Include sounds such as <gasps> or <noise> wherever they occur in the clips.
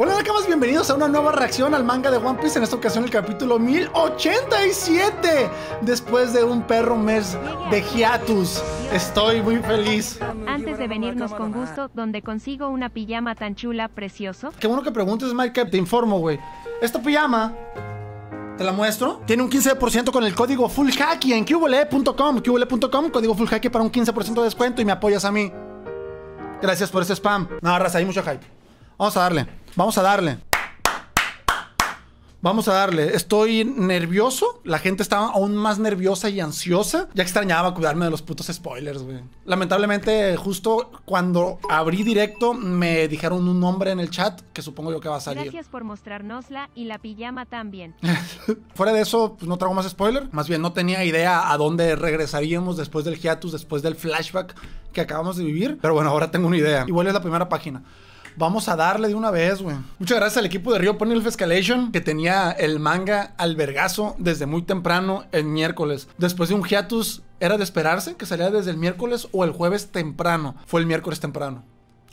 Hola más bienvenidos a una nueva reacción al manga de One Piece, en esta ocasión el capítulo 1087, después de un perro mes de hiatus. Estoy muy feliz. Antes de venirnos con gusto, donde consigo una pijama tan chula, precioso. Qué bueno que preguntes, Mike, te informo, güey. Esta pijama te la muestro. Tiene un 15% con el código FULLHACKY en qvle.com, qvle.com, código FULLHACKY para un 15% de descuento y me apoyas a mí. Gracias por ese spam. No, raza, hay mucho hype. Vamos a darle. Vamos a darle. Vamos a darle. Estoy nervioso. La gente estaba aún más nerviosa y ansiosa. Ya extrañaba cuidarme de los putos spoilers, güey. Lamentablemente, justo cuando abrí directo, me dijeron un nombre en el chat que supongo yo que va a salir. Gracias por mostrarnosla y la pijama también. <laughs> Fuera de eso, pues no trago más spoiler. Más bien, no tenía idea a dónde regresaríamos después del hiatus, después del flashback que acabamos de vivir. Pero bueno, ahora tengo una idea. Igual es la primera página. Vamos a darle de una vez, güey. Muchas gracias al equipo de Río Pony Escalation que tenía el manga al desde muy temprano el miércoles. Después de un hiatus, era de esperarse que saliera desde el miércoles o el jueves temprano. Fue el miércoles temprano.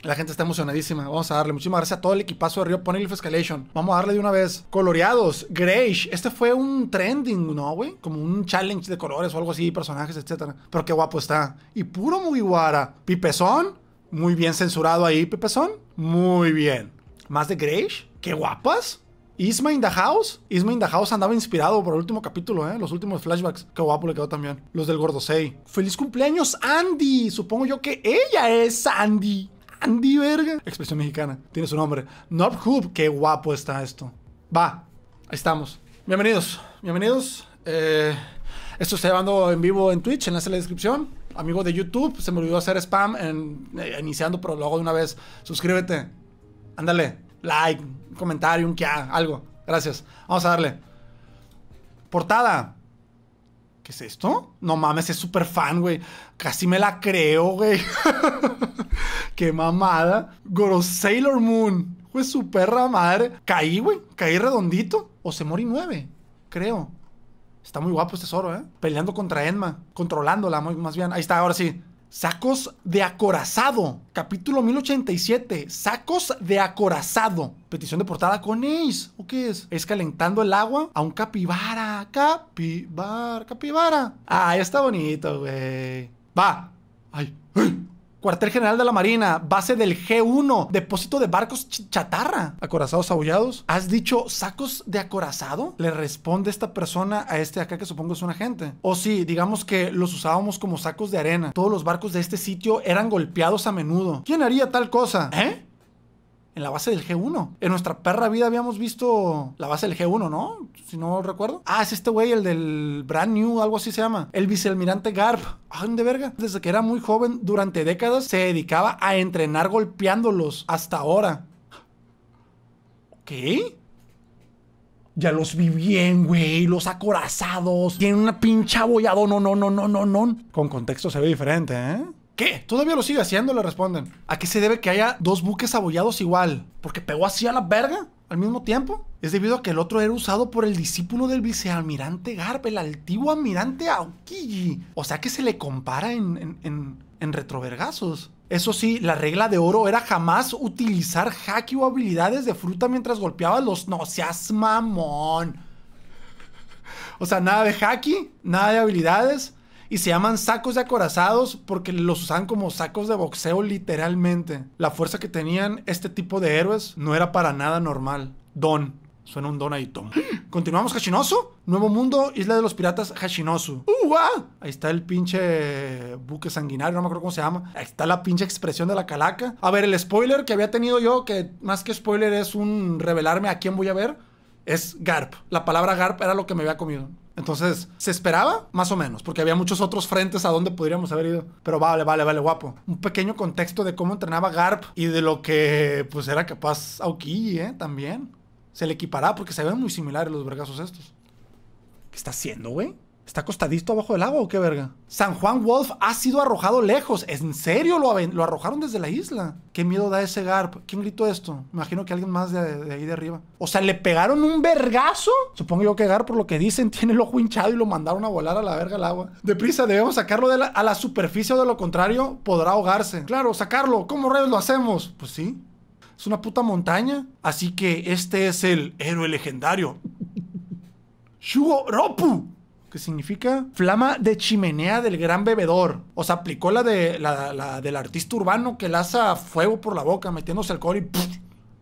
La gente está emocionadísima. Vamos a darle. Muchísimas gracias a todo el equipazo de Rio Pony Escalation. Vamos a darle de una vez. Coloreados, Grayish. Este fue un trending, ¿no, güey? Como un challenge de colores o algo así, personajes, etc. Pero qué guapo está. Y puro Mugiwara. Pipezón. Muy bien censurado ahí, Pepezón. Muy bien. Más de Grace. Qué guapas. Isma in the House. Isma in the House andaba inspirado por el último capítulo, ¿eh? Los últimos flashbacks. Qué guapo le quedó también. Los del Gordosei. ¡Feliz cumpleaños, Andy! Supongo yo que ella es Andy. Andy, verga. Expresión mexicana. Tiene su nombre. Nob Hub. Qué guapo está esto. Va. Ahí estamos. Bienvenidos. Bienvenidos. Eh, esto está llevando en vivo en Twitch. Enlace en la descripción amigo de YouTube, se me olvidó hacer spam en, eh, iniciando, pero luego de una vez, suscríbete, ándale, like, comentario, un que, algo. Gracias. Vamos a darle. Portada. ¿Qué es esto? No mames, es súper fan, güey. Casi me la creo, güey. <laughs> Qué mamada. Goro Sailor Moon. fue su perra madre. Caí, güey. Caí redondito. O se morí nueve, creo. Está muy guapo este tesoro, ¿eh? Peleando contra Enma, controlándola muy, más bien. Ahí está, ahora sí. Sacos de acorazado, capítulo 1087. Sacos de acorazado. Petición de portada con Ace. ¿O qué es? Es calentando el agua a un capibara. Capibara, capibara. Ah, está bonito, güey. Va. ay. Cuartel General de la Marina, base del G1, depósito de barcos chatarra, acorazados abollados. ¿Has dicho sacos de acorazado? Le responde esta persona a este acá que supongo es un agente. O sí, digamos que los usábamos como sacos de arena. Todos los barcos de este sitio eran golpeados a menudo. ¿Quién haría tal cosa? ¿Eh? en la base del G1. En nuestra perra vida habíamos visto la base del G1, ¿no? Si no recuerdo. Ah, es este güey, el del Brand New, algo así se llama. El vicealmirante Garp. Ah, de verga. Desde que era muy joven, durante décadas, se dedicaba a entrenar golpeándolos hasta ahora. ¿Qué? Ya los vi bien, güey. Los acorazados. Tienen una pincha abollado. No, no, no, no, no, no. Con contexto se ve diferente, ¿eh? ¿Qué? ¿Todavía lo sigue haciendo? Le responden. ¿A qué se debe que haya dos buques abollados igual? ¿Porque pegó así a la verga al mismo tiempo? Es debido a que el otro era usado por el discípulo del vicealmirante Garp, el altivo almirante Aokiji. O sea que se le compara en, en, retrovergazos. Eso sí, la regla de oro era jamás utilizar haki o habilidades de fruta mientras golpeaba los... No seas mamón. O sea, nada de haki, nada de habilidades, y se llaman sacos de acorazados porque los usaban como sacos de boxeo literalmente. La fuerza que tenían este tipo de héroes no era para nada normal. Don. Suena un don ahí, Tom. <gasps> Continuamos, Hashinoso Nuevo mundo, isla de los piratas, Hashinoso Uh, Ahí está el pinche buque sanguinario, no me acuerdo cómo se llama. Ahí está la pinche expresión de la calaca. A ver, el spoiler que había tenido yo, que más que spoiler es un revelarme a quién voy a ver, es Garp. La palabra Garp era lo que me había comido. Entonces, se esperaba más o menos, porque había muchos otros frentes a donde podríamos haber ido. Pero vale, vale, vale, guapo. Un pequeño contexto de cómo entrenaba Garp y de lo que pues era capaz Aoki ¿eh? También. Se le equipará porque se ven muy similares los vergazos estos. ¿Qué está haciendo, güey? ¿Está costadito abajo del agua o qué verga? San Juan Wolf ha sido arrojado lejos. ¿En serio lo, lo arrojaron desde la isla? ¿Qué miedo da ese Garp? ¿Quién gritó esto? imagino que alguien más de, ahí de arriba. O sea, ¿le pegaron un vergazo? Supongo yo que Garp, por lo que dicen, <laughs> tiene el ojo hinchado y lo mandaron a volar a la verga al agua. Deprisa, debemos sacarlo a la superficie o de lo contrario podrá ahogarse. Claro, sacarlo. ¿Cómo rayos lo hacemos? Pues sí. Es una puta montaña. Así que este es el héroe legendario. <laughs> Shugo Ropu. ¿Qué significa flama de chimenea del gran bebedor. O sea, aplicó la, de, la, del artista urbano que lanza fuego por la boca, metiéndose alcohol y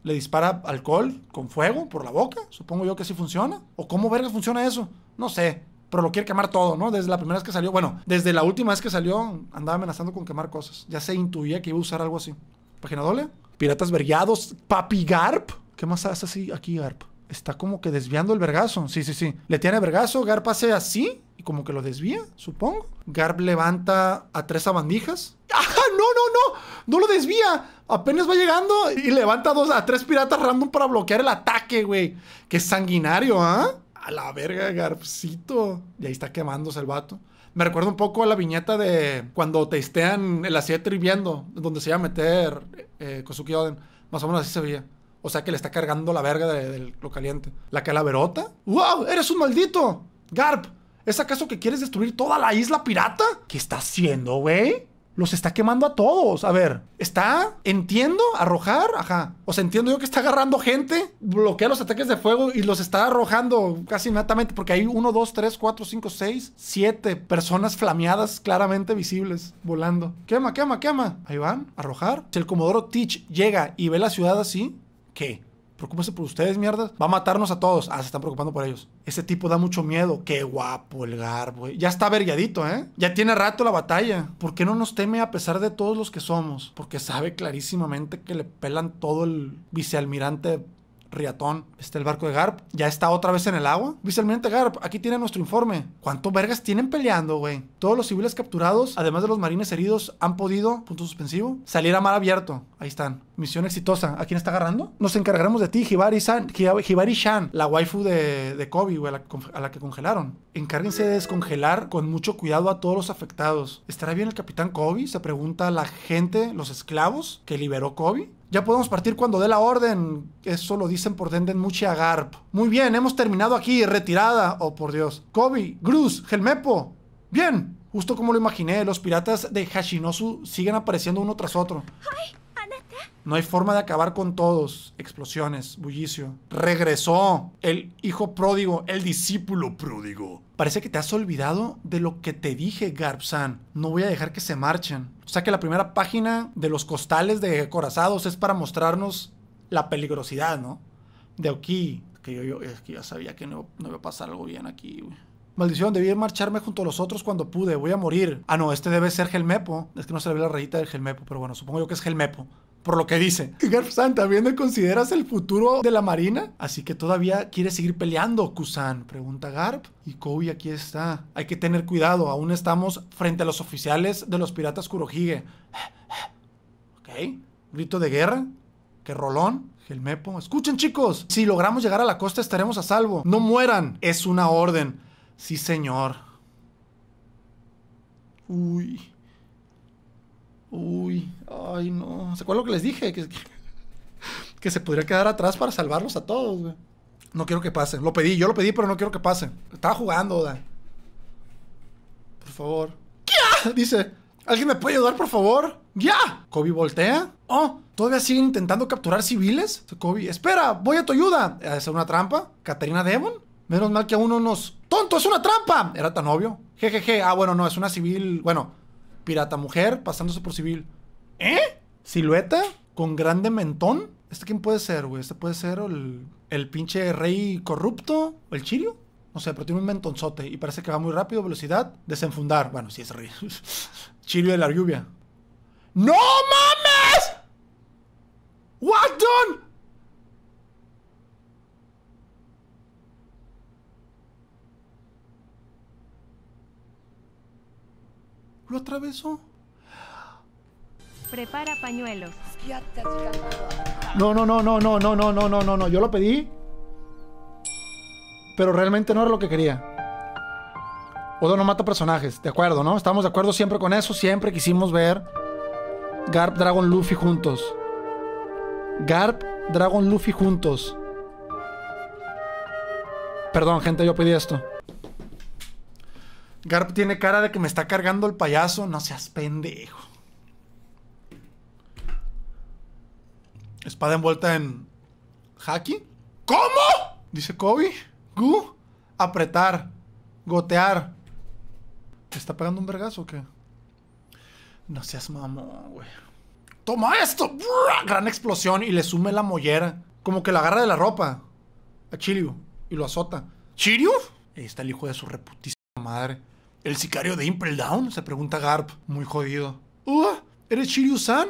le dispara alcohol con fuego por la boca. Supongo yo que así funciona. ¿O cómo verga funciona eso? No sé. Pero lo quiere quemar todo, ¿no? Desde la primera vez que salió. Bueno, desde la última vez que salió andaba amenazando con quemar cosas. Ya se intuía que iba a usar algo así. Página doble. Piratas vergados Papi Garp. ¿Qué más hace así aquí Garp? está como que desviando el vergazo. Sí, sí, sí. Le tiene vergazo, Garp hace así y como que lo desvía, supongo. Garp levanta a tres abandijas. ¡Ajá! ¡Ah, ¡No, no, no! ¡No lo desvía! Apenas va llegando y levanta a dos a tres piratas random para bloquear el ataque, güey. ¡Qué sanguinario, ah! A la verga, Garpcito. Y ahí está quemándose el vato. Me recuerda un poco a la viñeta de cuando testean el y viendo donde se iba a meter eh, Kosuki Oden. Más o menos así se veía. O sea que le está cargando la verga de, lo caliente. La calaverota. ¡Wow! ¡Eres un maldito! Garp, ¿es acaso que quieres destruir toda la isla pirata? ¿Qué está haciendo, güey? Los está quemando a todos. A ver, está, entiendo, arrojar, ajá. O sea, entiendo yo que está agarrando gente, bloquea los ataques de fuego y los está arrojando casi inmediatamente porque hay uno, dos, tres, cuatro, cinco, seis, siete personas flameadas claramente visibles volando. Quema, quema, quema. Ahí van, arrojar. Si el Comodoro Teach llega y ve la ciudad así, ¿Qué? Preocúpese por ustedes, mierda? Va a matarnos a todos. Ah, se están preocupando por ellos. Ese tipo da mucho miedo. Qué guapo el Garbo. Eh. Ya está vergadito, ¿eh? Ya tiene rato la batalla. ¿Por qué no nos teme a pesar de todos los que somos? Porque sabe clarísimamente que le pelan todo el vicealmirante Riatón, está el barco de Garp, ya está otra vez en el agua. Visualmente, Garp, aquí tiene nuestro informe. ¿Cuánto vergas tienen peleando, güey? Todos los civiles capturados, además de los marines heridos, han podido, punto suspensivo, salir a mar abierto. Ahí están. Misión exitosa. ¿A quién está agarrando? Nos encargaremos de ti, Hibari, San, Shan, la waifu de, Kobe, güey, a, a la, que congelaron. Encárguense de descongelar con mucho cuidado a todos los afectados. ¿Estará bien el capitán Kobe? Se pregunta la gente, los esclavos que liberó Kobe. Ya podemos partir cuando dé la orden. Eso lo dicen por Denden Muchi Agarp. Muy bien, hemos terminado aquí. Retirada. Oh, por Dios. Kobe, Gruz, Helmepo. Bien. Justo como lo imaginé, los piratas de Hashinosu siguen apareciendo uno tras otro. No hay forma de acabar con todos. Explosiones, bullicio. Regresó el hijo pródigo, el discípulo pródigo. Parece que te has olvidado de lo que te dije, Garbsan. No voy a dejar que se marchen. O sea que la primera página de los costales de Corazados es para mostrarnos la peligrosidad, ¿no? De aquí, que yo, yo, es que yo sabía que no, no, iba a pasar algo bien aquí, güey. Maldición, debí marcharme junto a los otros cuando pude. Voy a morir. Ah, no, este debe ser Gelmepo. Es que no se le ve la rayita del Gelmepo, pero bueno, supongo yo que es Gelmepo por lo que dice. ¿Garp-san, ¿también le consideras el futuro de la Marina? Así que todavía quiere seguir peleando, Kusan, pregunta Garp. Y Kobe aquí está. Hay que tener cuidado, aún estamos frente a los oficiales de los piratas Kurohige. ok, grito de guerra. ¿Qué rolón? Gelmepo. Escuchen chicos, si logramos llegar a la costa estaremos a salvo. No mueran. Es una orden. Sí, señor. Uy. Uy, ay no. ¿Se acuerdan lo que les dije? Que, que, se podría quedar atrás para salvarlos a todos, güey. No quiero que pase. Lo pedí, yo lo pedí, pero no quiero que pase. Estaba jugando, Oda. Por favor. ¿Qué? Dice. ¿Alguien me puede ayudar, por favor? ¡Ya! Kobe voltea. Oh, ¿todavía siguen intentando capturar civiles? Kobe, espera, voy a tu ayuda. ¿Es una trampa? ¿Caterina Devon? Menos mal que a uno nos... ¡Tonto, es una trampa! Era tan obvio. Jejeje. Ah, bueno, no, es una civil... Bueno, Pirata mujer pasándose por civil. ¿Eh? Silueta con grande mentón. ¿Este quién puede ser, güey? ¿Este puede ser el, el pinche rey corrupto? ¿O el chirio? No sé, pero tiene un mentonzote y parece que va muy rápido, velocidad, desenfundar. Bueno, sí es rey. <laughs> chirio de la lluvia. ¡No mames! ¡What done! ¿Lo atravesó? Prepara pañuelos. No, no, no, no, no, no, no, no, no, no, no. Yo lo pedí. Pero realmente no era lo que quería. Odo no mata personajes, de acuerdo, ¿no? Estamos de acuerdo siempre con eso. Siempre quisimos ver Garp, Dragon, Luffy juntos. Garp, Dragon, Luffy juntos. Perdón, gente, yo pedí esto. Garp tiene cara de que me está cargando el payaso. No seas pendejo. Espada envuelta en. ¿Haki? ¿Cómo? Dice Kobe. Gu. Apretar. Gotear. ¿Te está pegando un vergazo o qué? No seas mamón, güey. ¡Toma esto! Gran explosión y le sume la mollera. Como que la agarra de la ropa a Chiriu. y lo azota. ¿Chiriu? Ahí está el hijo de su reputísima madre. ¿El sicario de Impel Down? Se pregunta Garp, muy jodido. eres chiryu Shiryu-san?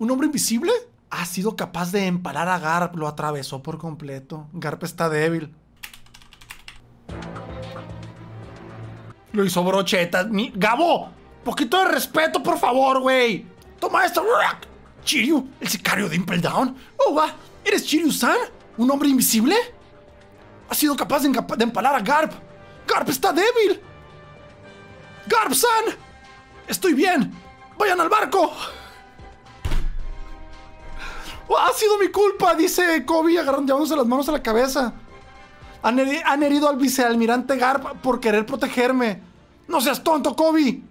¿Un hombre invisible? Ha sido capaz de empalar a Garp, lo atravesó por completo. Garp está débil. Lo hizo brocheta. ¡Gabo! Poquito de respeto, por favor, güey. Toma esto. ¿Chiryu, el sicario de Impel Down. Oh, eres chiryu Shiryu-san? ¿Un hombre invisible? Ha sido capaz de, de empalar a Garp. Garp está débil. ¡Garbsan! ¡Estoy bien! ¡Vayan al barco! Oh, ¡Ha sido mi culpa! Dice Kobe agarrándose las manos a la cabeza. Han, herido al vicealmirante Garp por querer protegerme. ¡No seas tonto, Kobe!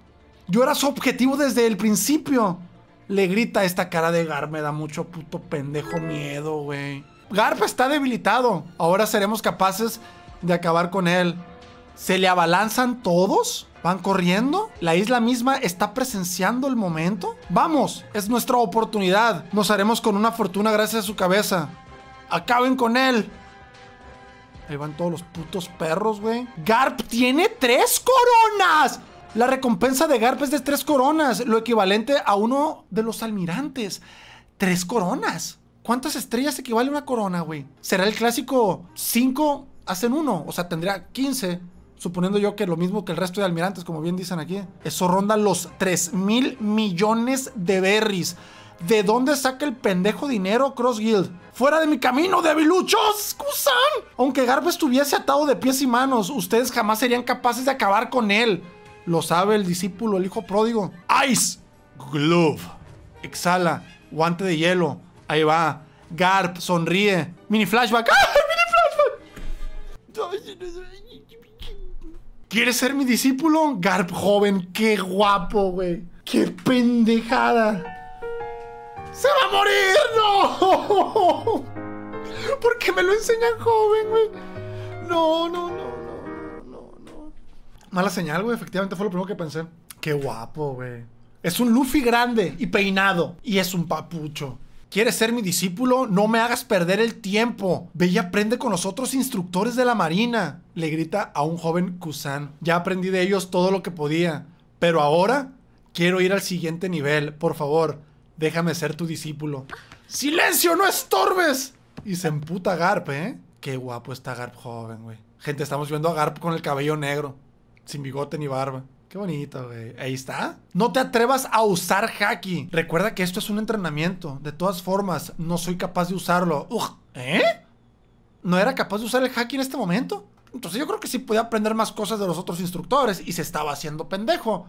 Yo era su objetivo desde el principio. Le grita esta cara de Garp. Me da mucho puto pendejo miedo, güey. Garp está debilitado. Ahora seremos capaces de acabar con él. Se le abalanzan todos. Van corriendo. La isla misma está presenciando el momento. Vamos, es nuestra oportunidad. Nos haremos con una fortuna gracias a su cabeza. Acaben con él. Ahí van todos los putos perros, güey. Garp tiene tres coronas. La recompensa de Garp es de tres coronas, lo equivalente a uno de los almirantes. Tres coronas. ¿Cuántas estrellas equivale una corona, güey? ¿Será el clásico 5 hacen uno? O sea, tendría quince suponiendo yo que lo mismo que el resto de almirantes, como bien dicen aquí, eso ronda los 3 mil millones de berries. ¿De dónde saca el pendejo dinero Cross Guild? ¡Fuera de mi camino, debiluchos! ¡Excusan! Aunque Garp estuviese atado de pies y manos, ustedes jamás serían capaces de acabar con él. Lo sabe el discípulo, el hijo pródigo. Ice Glove. Exhala. Guante de hielo. Ahí va. Garp sonríe. Mini flashback. <laughs> ¡Ah! ¡Mini flashback! ¿Quieres ser mi discípulo? Garp joven, qué guapo, güey. Qué pendejada. ¡Se va a morir! ¡No! <laughs> ¿Por qué me lo enseñan joven, güey? No, no, no, no, no, no. Mala señal, güey. Efectivamente fue lo primero que pensé. Qué guapo, güey. Es un Luffy grande y peinado. Y es un papucho. ¿Quieres ser mi discípulo? No me hagas perder el tiempo. Ve y aprende con los otros instructores de la Marina. Le grita a un joven Kusan. Ya aprendí de ellos todo lo que podía. Pero ahora quiero ir al siguiente nivel. Por favor, déjame ser tu discípulo. ¡Silencio, no estorbes! Y se emputa Garp, ¿eh? Qué guapo está Garp joven, güey. Gente, estamos viendo a Garp con el cabello negro. Sin bigote ni barba. Qué bonito, güey. Ahí está. No te atrevas a usar haki. Recuerda que esto es un entrenamiento. De todas formas, no soy capaz de usarlo. ¿Eh? ¿No era capaz de usar el haki en este momento? Entonces yo creo que sí podía aprender más cosas de los otros instructores y se estaba haciendo pendejo.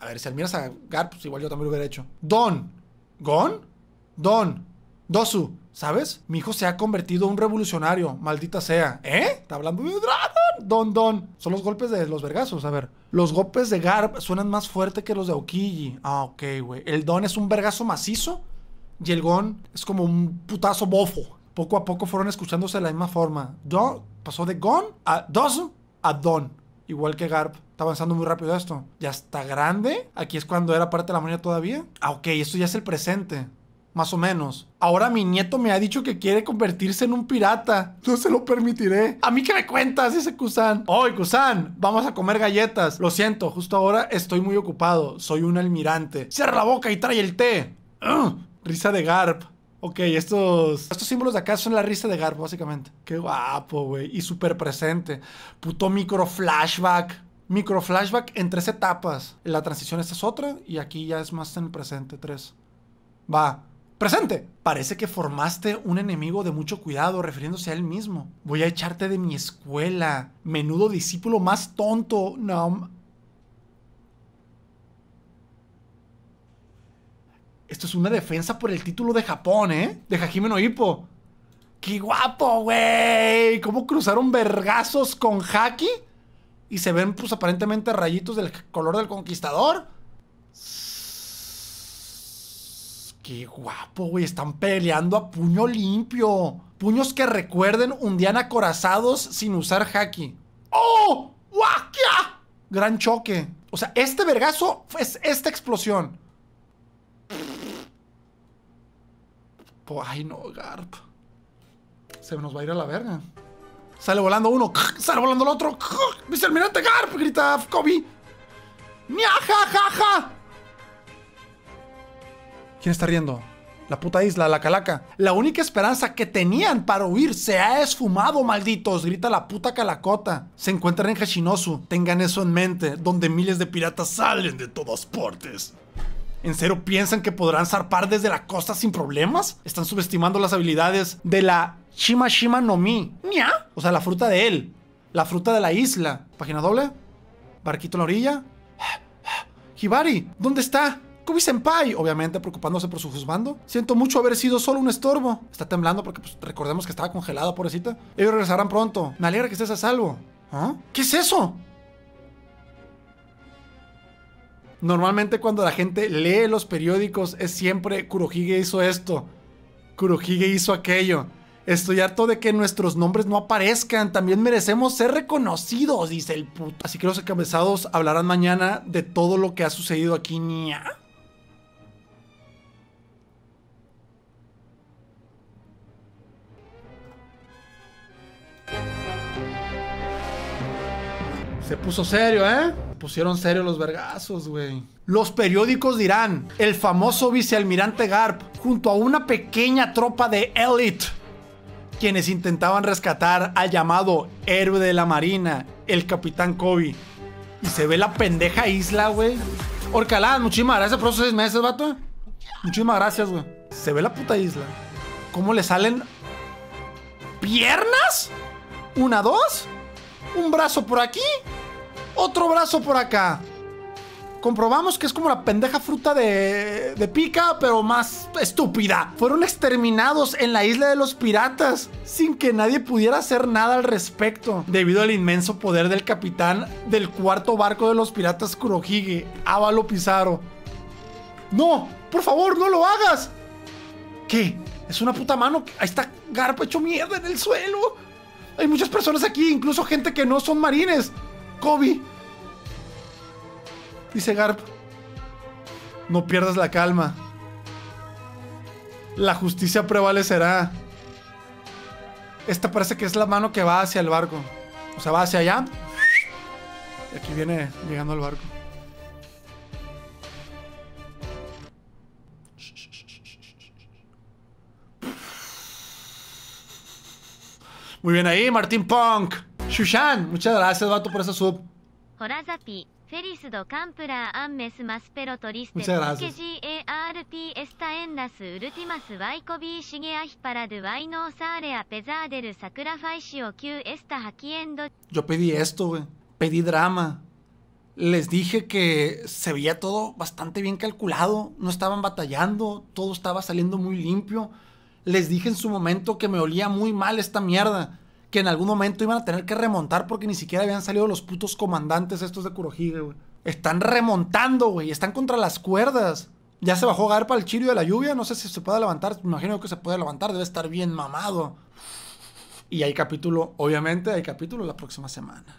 A ver, si admiras a Gar, pues igual yo también lo hubiera hecho. Don. ¿Gon? Don. Dosu. ¿Sabes? Mi hijo se ha convertido en un revolucionario. Maldita sea. ¿Eh? Está hablando de don, don. Son los golpes de los vergazos, a ver. Los golpes de Garp suenan más fuerte que los de Okiji Ah, ok, güey. El don es un vergazo macizo y el gon es como un putazo bofo. Poco a poco fueron escuchándose de la misma forma. Don pasó de gon a Dos a don. Igual que Garp. Está avanzando muy rápido esto. Ya está grande. Aquí es cuando era parte de la moneda todavía. Ah, ok, esto ya es el presente más o menos. Ahora mi nieto me ha dicho que quiere convertirse en un pirata. No se lo permitiré. ¿A mí qué me cuentas? Dice Kusan. ¡Ay, oh, Kusan! Vamos a comer galletas. Lo siento, justo ahora estoy muy ocupado. Soy un almirante. ¡Cierra la boca y trae el té! ¡Ah! Risa de Garp. Ok, estos, estos símbolos de acá son la risa de Garp, básicamente. Qué guapo, güey. Y súper presente. Puto micro flashback. Micro flashback en tres etapas. La transición esta es otra y aquí ya es más en el presente, tres. Va. Presente. Parece que formaste un enemigo de mucho cuidado refiriéndose a él mismo. Voy a echarte de mi escuela. Menudo discípulo más tonto. No. Esto es una defensa por el título de Japón, ¿eh? De Hajime no Hippo. ¡Qué guapo, güey! ¿Cómo cruzaron vergazos con Haki? Y se ven, pues, aparentemente rayitos del color del conquistador. Qué guapo, güey. Están peleando a puño limpio. Puños que recuerden un hundían acorazados sin usar haki. ¡Oh! ¡Wakia! Gran choque. O sea, este vergazo es esta explosión. Ay, no, Garp. Se nos va a ir a la verga. Sale volando uno, sale volando el otro. Mister almirante Garp! grita Kobe. ¡Mia, ja, ja, ¿Quién está riendo? La puta isla, la calaca. La única esperanza que tenían para huir se ha esfumado, malditos, grita la puta calacota. Se encuentran en Hashinosu, tengan eso en mente, donde miles de piratas salen de todos portes ¿En serio piensan que podrán zarpar desde la costa sin problemas? Están subestimando las habilidades de la Shima Shima no Mi. ¿Nya? O sea, la fruta de él. La fruta de la isla. Página doble. Barquito en la orilla. Hibari, ¿dónde está? Kubisenpai, obviamente preocupándose por su juzgando. Siento mucho haber sido solo un estorbo. Está temblando porque pues, recordemos que estaba congelado, pobrecita. Ellos regresarán pronto. Me alegra que estés a salvo. ¿Ah? ¿Qué es eso? Normalmente cuando la gente lee los periódicos es siempre Kurohige hizo esto, Kurohige hizo aquello. Estoy harto de que nuestros nombres no aparezcan, también merecemos ser reconocidos, dice el puto. Así que los encabezados hablarán mañana de todo lo que ha sucedido aquí. ¿Nya? Se puso serio, ¿eh? Pusieron serio los vergazos, güey. Los periódicos dirán, el famoso vicealmirante Garp, junto a una pequeña tropa de élite, quienes intentaban rescatar al llamado héroe de la marina, el capitán Kobe. Y se ve la pendeja isla, güey. Orcalán, muchísimas gracias por esos seis meses, vato. Muchísimas gracias, güey. Se ve la puta isla. ¿Cómo le salen piernas? ¿Una, dos? ¿Un brazo por aquí? Otro brazo por acá. Comprobamos que es como la pendeja fruta de, pica, pero más estúpida. Fueron exterminados en la isla de los piratas, sin que nadie pudiera hacer nada al respecto, debido al inmenso poder del capitán del cuarto barco de los piratas Kurohige, Ávalo Pizarro. ¡No! ¡Por favor, no lo hagas! ¿Qué? Es una puta mano. Ahí está Garpa hecho mierda en el suelo. Hay muchas personas aquí, incluso gente que no son marines. Kobe. Dice Garp, no pierdas la calma. La justicia prevalecerá. Esta parece que es la mano que va hacia el barco. O sea, va hacia allá. Y aquí viene llegando al barco. Muy bien ahí, Martín Punk. Shushan, muchas gracias, vato, por esa sub. Yo pedí esto, güey. Pedí drama. Les dije que se veía todo bastante bien calculado. No estaban batallando. Todo estaba saliendo muy limpio. Les dije en su momento que me olía muy mal esta mierda que en algún momento iban a tener que remontar porque ni siquiera habían salido los putos comandantes estos de Kurohige, güey. Están remontando, güey. Están contra las cuerdas. Ya se bajó para el chirio de la lluvia. No sé si se puede levantar. Me imagino que se puede levantar. Debe estar bien mamado. Y hay capítulo, obviamente, hay capítulo la próxima semana.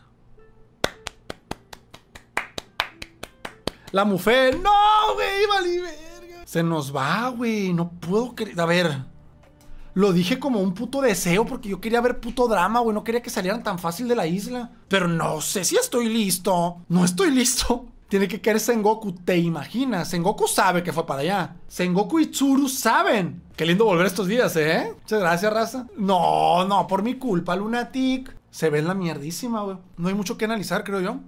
La mujer, no, güey, vale, verga. Se nos va, güey. No puedo creer. A ver, lo dije como un puto deseo porque yo quería ver puto drama, güey. No quería que salieran tan fácil de la isla. Pero no sé si estoy listo. No estoy listo. <laughs> Tiene que caer Sengoku, ¿te imaginas? Sengoku sabe que fue para allá. Sengoku y Tsuru saben. Qué lindo volver estos días, ¿eh? Muchas gracias, raza. No, no, por mi culpa, Lunatic. Se ve en la mierdísima, güey. No hay mucho que analizar, creo yo.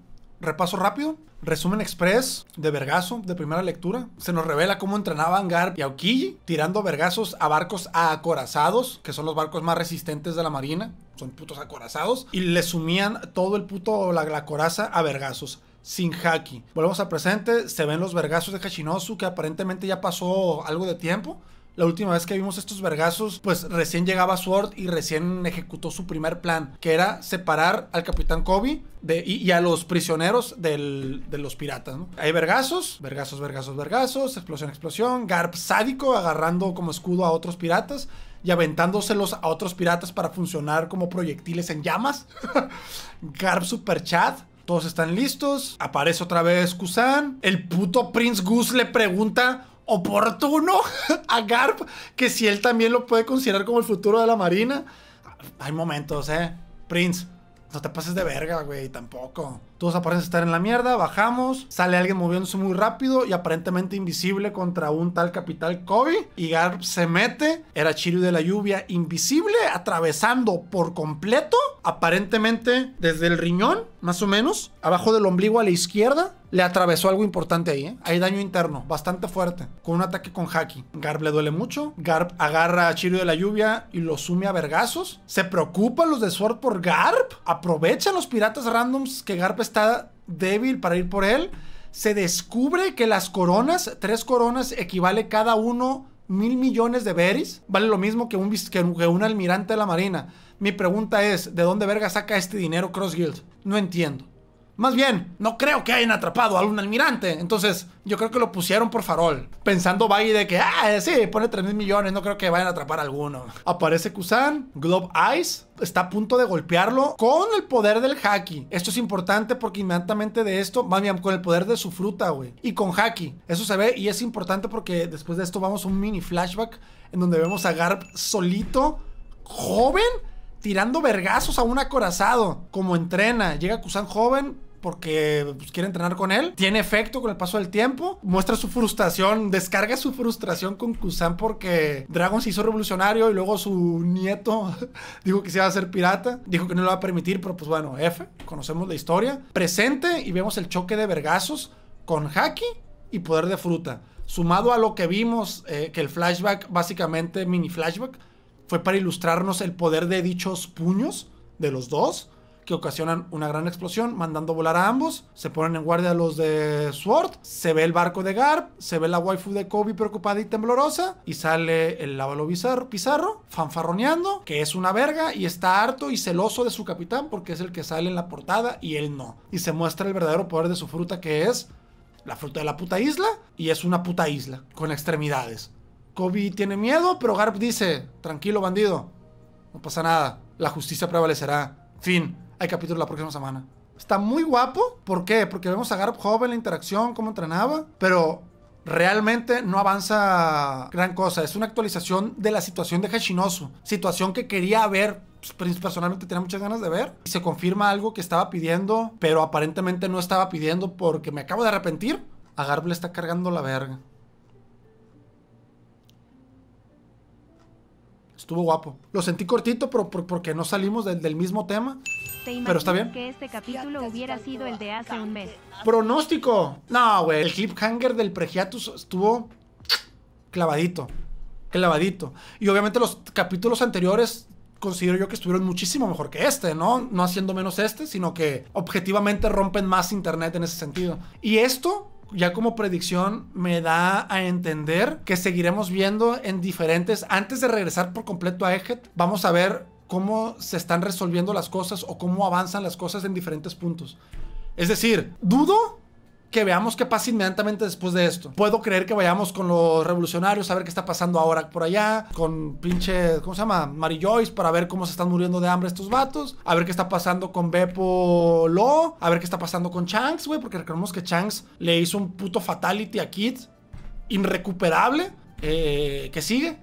Repaso rápido. Resumen express de vergazo de primera lectura. Se nos revela cómo entrenaban Garp y Aokiji tirando vergazos a barcos acorazados, que son los barcos más resistentes de la marina. Son putos acorazados. Y le sumían todo el puto, la, coraza a vergazos sin haki. Volvemos al presente, se ven los vergazos de Hashinosu, que aparentemente ya pasó algo de tiempo. La última vez que vimos estos vergazos, pues recién llegaba Sword y recién ejecutó su primer plan, que era separar al capitán Kobe de, y, a los prisioneros de los piratas. Hay vergazos, vergazos, vergazos, vergazos, explosión, explosión, Garp sádico agarrando como escudo a otros piratas y aventándoselos a otros piratas para funcionar como proyectiles en llamas. <laughs> Garp Super Chat. Todos están listos. Aparece otra vez Kusan. El puto Prince Goose le pregunta oportuno <laughs> a Garp que si él también lo puede considerar como el futuro de la Marina. Hay momentos, ¿eh? Prince, no te pases de verga, güey, tampoco. Todos aparecen estar en la mierda, bajamos, sale alguien moviéndose muy rápido y aparentemente invisible contra un tal capital Kobe. Y Garp se mete, era Chirio de la lluvia, invisible, atravesando por completo, aparentemente desde el riñón, más o menos, abajo del ombligo a la izquierda, le atravesó algo importante ahí, ¿eh? Hay daño interno, bastante fuerte, con un ataque con Haki. Garp le duele mucho. Garp agarra a Chirio de la lluvia y lo sume a vergazos. Se preocupan los de Sword por Garp. Aprovechan los piratas randoms que Garp está débil para ir por él. Se descubre que las coronas, tres coronas, equivale cada uno mil millones de berries Vale lo mismo que un, que un almirante de la marina. Mi pregunta es, ¿de dónde verga saca este dinero Cross Guild? No entiendo. Más bien, no creo que hayan atrapado a un almirante. Entonces, yo creo que lo pusieron por farol. Pensando Baggy de que, ah, sí, pone 3 mil millones, no creo que vayan a atrapar a alguno. Aparece Kusan, Globe Eyes, está a punto de golpearlo con el poder del Haki. Esto es importante porque inmediatamente de esto, más con el poder de su fruta, güey. Y con Haki. Eso se ve y es importante porque después de esto vamos a un mini flashback en donde vemos a Garp solito, joven tirando vergazos a un acorazado. Como entrena, llega Kusan joven, porque pues, quiere entrenar con él. Tiene efecto con el paso del tiempo. Muestra su frustración, descarga su frustración con Kusan porque Dragon se hizo revolucionario y luego su nieto <laughs> dijo que se iba a hacer pirata. Dijo que no lo va a permitir, pero pues bueno, F, conocemos la historia. Presente y vemos el choque de vergazos con Haki y poder de fruta. Sumado a lo que vimos, eh, que el flashback, básicamente mini flashback, fue para ilustrarnos el poder de dichos puños de los dos que ocasionan una gran explosión, mandando volar a ambos. Se ponen en guardia los de Sword. Se ve el barco de Garp. Se ve la waifu de Kobe preocupada y temblorosa. Y sale el Lávalo Pizarro, fanfarroneando, que es una verga y está harto y celoso de su capitán porque es el que sale en la portada y él no. Y se muestra el verdadero poder de su fruta que es la fruta de la puta isla y es una puta isla con extremidades. Kobe tiene miedo, pero Garp dice, tranquilo bandido, no pasa nada, la justicia prevalecerá. Fin. Hay capítulo la próxima semana. Está muy guapo. ¿Por qué? Porque vemos a Garp joven, la interacción, cómo entrenaba. Pero realmente no avanza gran cosa. Es una actualización de la situación de Hashinoso Situación que quería ver. Pues, personalmente tenía muchas ganas de ver. Y se confirma algo que estaba pidiendo, pero aparentemente no estaba pidiendo porque me acabo de arrepentir. A Garp le está cargando la verga. Estuvo guapo. Lo sentí cortito, pero porque no salimos del mismo tema. Pero está bien. que este capítulo hubiera sido el de hace un mes? ¡Pronóstico! No, güey. El cliffhanger del Pregiatus estuvo clavadito. Clavadito. Y obviamente los capítulos anteriores considero yo que estuvieron muchísimo mejor que este, ¿no? No haciendo menos este, sino que objetivamente rompen más internet en ese sentido. Y esto, ya como predicción, me da a entender que seguiremos viendo en diferentes, antes de regresar por completo a Ejet, vamos a ver cómo se están resolviendo las cosas o cómo avanzan las cosas en diferentes puntos. Es decir, dudo que veamos qué pasa inmediatamente después de esto. Puedo creer que vayamos con los revolucionarios a ver qué está pasando ahora por allá, con pinche, ¿cómo se llama? Mary Joyce para ver cómo se están muriendo de hambre estos vatos, a ver qué está pasando con Beppo Lo, a ver qué está pasando con Chanks, güey, porque recordemos que Chanks le hizo un puto fatality a Kid, irrecuperable, eh, que sigue.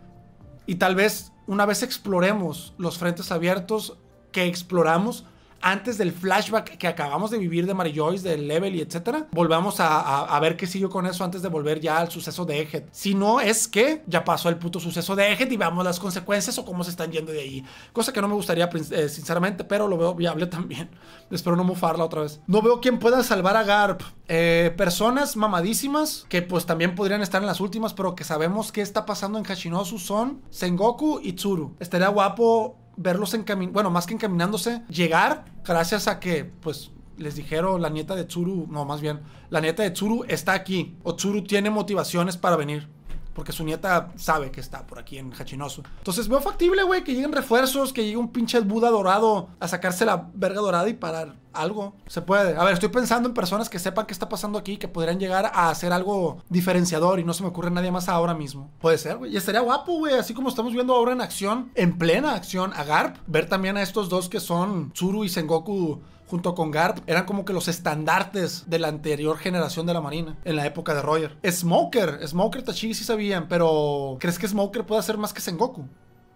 Y tal vez una vez exploremos los frentes abiertos que exploramos, antes del flashback que acabamos de vivir de Mary Joyce, del Level y etcétera, volvamos a, ver qué siguió con eso antes de volver ya al suceso de EGET Si no, es que ya pasó el puto suceso de EGET y veamos las consecuencias o cómo se están yendo de ahí. Cosa que no me gustaría, eh, sinceramente, pero lo veo viable también. <laughs> Espero no mufarla otra vez. No veo quién pueda salvar a Garp. Eh, personas mamadísimas que pues también podrían estar en las últimas, pero que sabemos qué está pasando en Hashinosu son Sengoku y Tsuru. Estaría guapo verlos camino bueno, más que encaminándose, llegar gracias a que, pues, les dijeron la nieta de Tsuru, no, más bien, la nieta de Tsuru está aquí, o Tsuru tiene motivaciones para venir. Porque su nieta sabe que está por aquí en Hachinosu. Entonces veo factible, güey, que lleguen refuerzos, que llegue un pinche Buda dorado a sacarse la verga dorada y parar algo. Se puede. A ver, estoy pensando en personas que sepan qué está pasando aquí, que podrían llegar a hacer algo diferenciador y no se me ocurre nadie más ahora mismo. Puede ser, güey. Y estaría guapo, güey. Así como estamos viendo ahora en acción, en plena acción, a Garp. Ver también a estos dos que son Tsuru y Sengoku junto con Garp, eran como que los estandartes de la anterior generación de la Marina en la época de Roger. Smoker, Smoker Tachigi sí sabían, pero ¿crees que Smoker puede hacer más que Sengoku?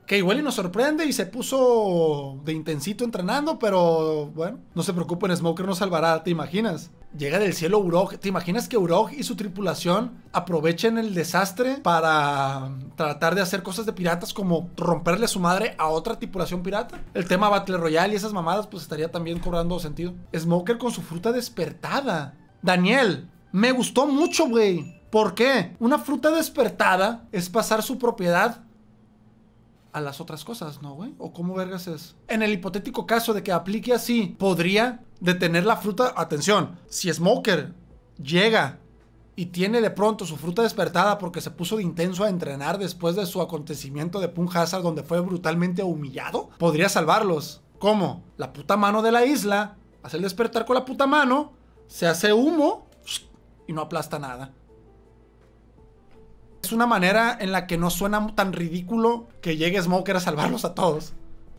que igual y nos sorprende y se puso de intensito entrenando, pero bueno, no se preocupen, Smoker nos salvará, ¿te imaginas? Llega del cielo Urog, ¿te imaginas que Urog y su tripulación aprovechen el desastre para tratar de hacer cosas de piratas como romperle a su madre a otra tripulación pirata? El tema Battle Royale y esas mamadas pues estaría también cobrando sentido. Smoker con su fruta despertada. Daniel, me gustó mucho, güey. ¿Por qué? Una fruta despertada es pasar su propiedad a las otras cosas, ¿no, güey? ¿O cómo vergas es? En el hipotético caso de que aplique así, podría detener la fruta. Atención, si Smoker llega y tiene de pronto su fruta despertada porque se puso de intenso a entrenar después de su acontecimiento de Pun donde fue brutalmente humillado, podría salvarlos. ¿Cómo? La puta mano de la isla, hace el despertar con la puta mano, se hace humo y no aplasta nada. Es una manera en la que no suena tan ridículo que llegue Smoker a salvarlos a todos.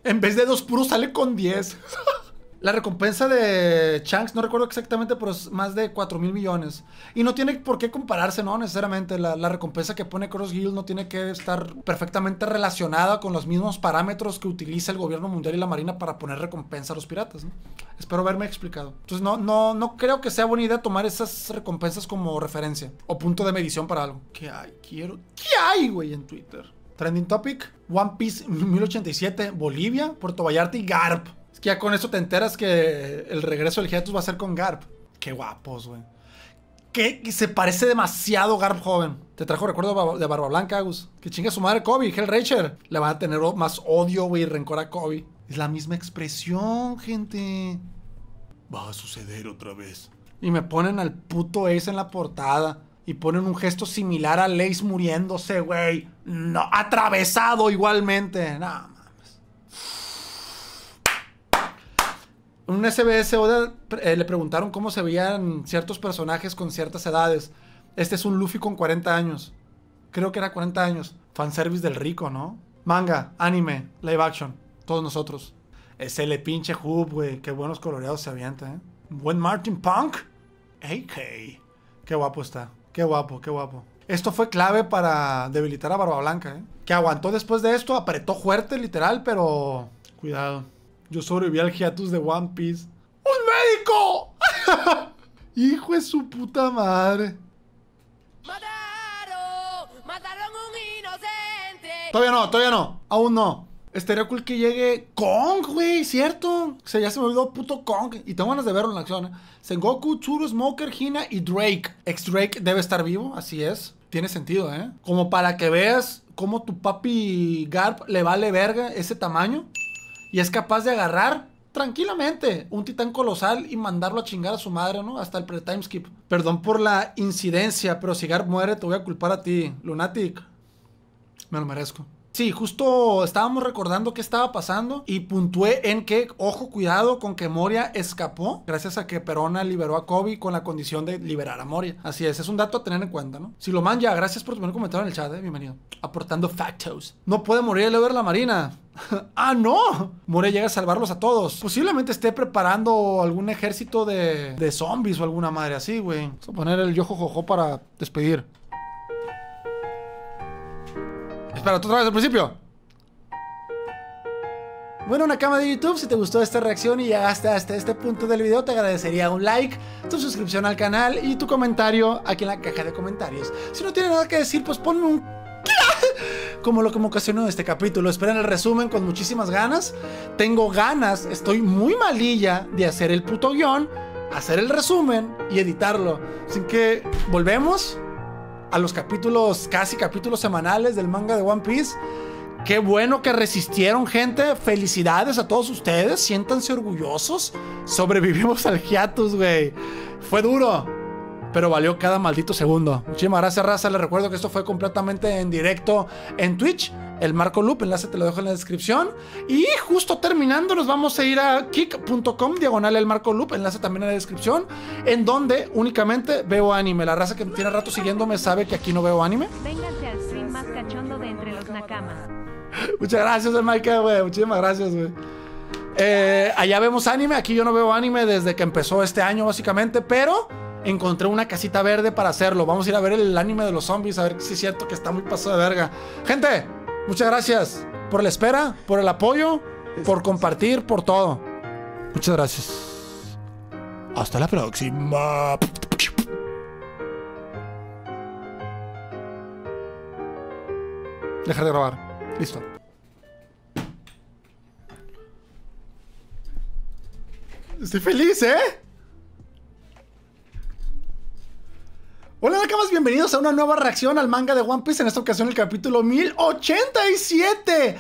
En vez de dos puros sale con 10. <laughs> La recompensa de Shanks, no recuerdo exactamente, pero es más de 4 mil millones. Y no tiene por qué compararse, ¿no? Necesariamente. La, recompensa que pone Cross no tiene que estar perfectamente relacionada con los mismos parámetros que utiliza el gobierno mundial y la marina para poner recompensa a los piratas. ¿no? Espero haberme explicado. Entonces, no, no, no creo que sea buena idea tomar esas recompensas como referencia o punto de medición para algo. ¿Qué hay? Quiero. ¿Qué hay, güey, en Twitter? Trending Topic, One Piece 1087, Bolivia, Puerto Vallarta y Garp. Es que ya con eso te enteras que el regreso del Hiatus va a ser con Garp. Qué guapos, güey. Que se parece demasiado Garp joven. Te trajo recuerdo de Barba Blanca, Agus. Que chinga su madre Kobe, Hellraiser. Le van a tener más odio, güey, rencor a Kobe. Es la misma expresión, gente. Va a suceder otra vez. Y me ponen al puto Ace en la portada. Y ponen un gesto similar a Ace muriéndose, güey. No, atravesado igualmente. Nada En un SBS eh, le preguntaron cómo se veían ciertos personajes con ciertas edades. Este es un Luffy con 40 años. Creo que era 40 años. Fanservice del rico, ¿no? Manga, anime, live action. Todos nosotros. Ese le pinche Hub, güey. Qué buenos coloreados se avienta, ¿eh? Buen Martin Punk. AK. Qué guapo está. Qué guapo, qué guapo. Esto fue clave para debilitar a Barba Blanca, ¿eh? Que aguantó después de esto, apretó fuerte, literal, pero. Cuidado. Yo sobreviví al hiatus de One Piece. ¡Un médico! <laughs> Hijo de su puta madre. Mataron, mataron un inocente. Todavía no, todavía no. Aún no. Estaría cool que llegue Kong, güey, ¿cierto? O sea, ya se me olvidó puto Kong. Y tengo ganas de verlo en la acción. ¿eh? Sengoku, Churu, Smoker, Hina y Drake. Ex Drake debe estar vivo, así es. Tiene sentido, ¿eh? Como para que veas cómo tu papi Garp le vale verga ese tamaño. Y es capaz de agarrar tranquilamente un titán colosal y mandarlo a chingar a su madre, ¿no? Hasta el pre-time skip. Perdón por la incidencia, pero si Gar muere, te voy a culpar a ti, Lunatic. Me lo merezco. Sí, justo estábamos recordando qué estaba pasando y puntué en que, ojo, cuidado con que Moria escapó gracias a que Perona liberó a Kobe con la condición de liberar a Moria. Así es, es un dato a tener en cuenta, ¿no? Si lo manja, gracias por tu un comentario en el chat, eh, bienvenido. Aportando factos. No puede morir el Ever la Marina. <laughs> ¡Ah, no! Moria llega a salvarlos a todos. Posiblemente esté preparando algún ejército de, de zombies o alguna madre así, güey. Vamos a poner el yojojojo para despedir espera, ¿tú otra vez al principio? Bueno, cama de YouTube, si te gustó esta reacción y llegaste hasta este punto del video, te agradecería un like, tu suscripción al canal y tu comentario aquí en la caja de comentarios. Si no tienes nada que decir, pues ponme un... <laughs> Como lo que me ocasionó este capítulo. Esperen el resumen con muchísimas ganas. Tengo ganas, estoy muy malilla de hacer el puto guión, hacer el resumen y editarlo. Así que, ¿volvemos? a los capítulos, casi capítulos semanales del manga de One Piece. Qué bueno que resistieron, gente. Felicidades a todos ustedes. Siéntanse orgullosos. Sobrevivimos al hiatus, güey. Fue duro, pero valió cada maldito segundo. Muchísimas gracias, raza. Les recuerdo que esto fue completamente en directo en Twitch. El Marco Loop, enlace te lo dejo en la descripción. Y justo terminando, nos vamos a ir a kick.com, diagonal el Marco Loop, enlace también en la descripción, en donde únicamente veo anime. La raza que tiene rato siguiéndome sabe que aquí no veo anime. al stream más cachondo de entre los Nakamas. <laughs> Muchas gracias, eh, Mike, güey. Muchísimas gracias, güey. Eh, allá vemos anime, aquí yo no veo anime desde que empezó este año, básicamente, pero encontré una casita verde para hacerlo. Vamos a ir a ver el anime de los zombies, a ver si es cierto que está muy pasado de verga. Gente, muchas gracias por la espera, por el apoyo, por compartir, por todo. Muchas gracias. Hasta la próxima. Dejar de grabar. Listo. Estoy feliz, ¿eh? Hola más bienvenidos a una nueva reacción al manga de One Piece, en esta ocasión el capítulo 1087.